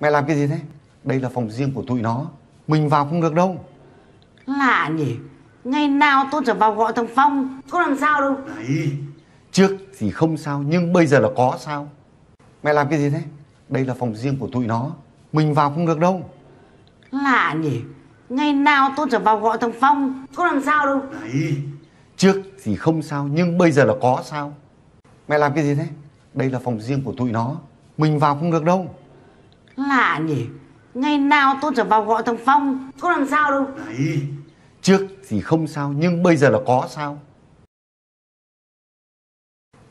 Mẹ làm cái gì thế? Đây là phòng riêng của tụi nó Mình vào không được đâu Lạ nhỉ Ngày nào tôi trở vào gọi thằng Phong Có làm sao đâu Đấy Trước thì không sao nhưng bây giờ là có sao Mẹ làm cái gì thế? Đây là phòng riêng của tụi nó Mình vào không được đâu Lạ nhỉ Ngày nào tôi trở vào gọi thằng Phong Có làm sao đâu Đấy Trước thì không sao nhưng bây giờ là có sao Mẹ làm cái gì thế? Đây là phòng riêng của tụi nó Mình vào không được đâu lạ nhỉ ngày nào tôi trở vào gọi thằng phong có làm sao đâu này trước thì không sao nhưng bây giờ là có sao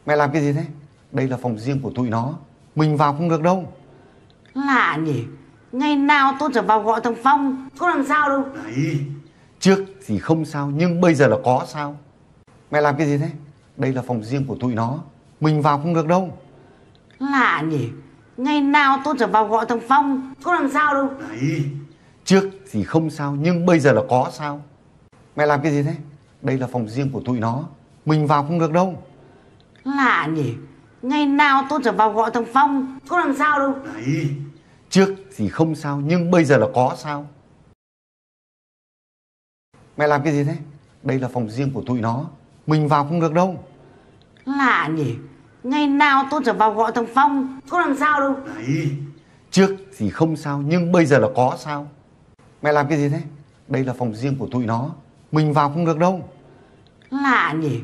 mẹ làm cái gì thế đây là phòng riêng của tụi nó mình vào không được đâu lạ nhỉ ngày nào tôi trở vào gọi thằng phong có làm sao đâu này trước thì không sao nhưng bây giờ là có sao mẹ làm cái gì thế đây là phòng riêng của tụi nó mình vào không được đâu lạ nhỉ Ngày nào tôi trở vào gọi thằng Phong Có làm sao đâu Đấy Trước thì không sao nhưng bây giờ là có sao Mẹ làm cái gì thế Đây là phòng riêng của tụi nó Mình vào không được đâu Lạ nhỉ Ngày nào tôi trở vào gọi thằng Phong Có làm sao đâu Đấy Trước thì không sao nhưng bây giờ là có sao Mẹ làm cái gì thế Đây là phòng riêng của tụi nó Mình vào không được đâu Lạ nhỉ Ngày nào tôi trở vào gọi thằng Phong Có làm sao đâu Này Trước thì không sao nhưng bây giờ là có sao Mẹ làm cái gì thế Đây là phòng riêng của tụi nó Mình vào không được đâu Lạ nhỉ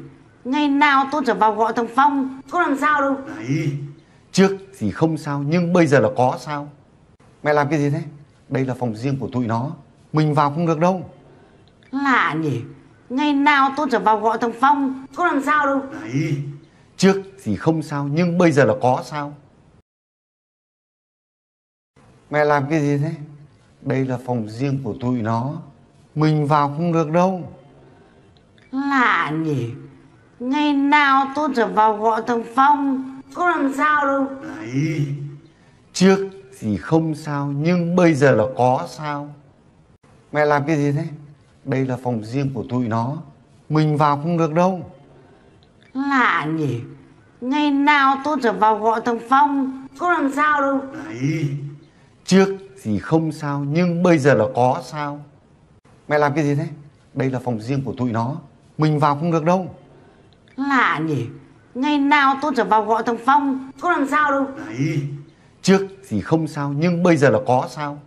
Ngày nào tôi trở vào gọi thằng Phong Có làm sao đâu Này Trước thì không sao nhưng bây giờ là có sao Mẹ làm cái gì thế Đây là phòng riêng của tụi nó Mình vào không được đâu Lạ nhỉ Ngày nào tôi trở vào gọi thằng Phong Có làm sao đâu Này trước thì không sao nhưng bây giờ là có sao mẹ làm cái gì thế đây là phòng riêng của tụi nó mình vào không được đâu lạ nhỉ ngày nào tôi trở vào gọi thằng phong có làm sao đâu Đấy. trước thì không sao nhưng bây giờ là có sao mẹ làm cái gì thế đây là phòng riêng của tụi nó mình vào không được đâu lạ nhỉ ngày nào tôi trở vào gọi thằng phong có làm sao đâu đấy trước thì không sao nhưng bây giờ là có sao mẹ làm cái gì thế đây là phòng riêng của tụi nó mình vào không được đâu lạ nhỉ ngày nào tôi trở vào gọi thằng phong có làm sao đâu đấy trước thì không sao nhưng bây giờ là có sao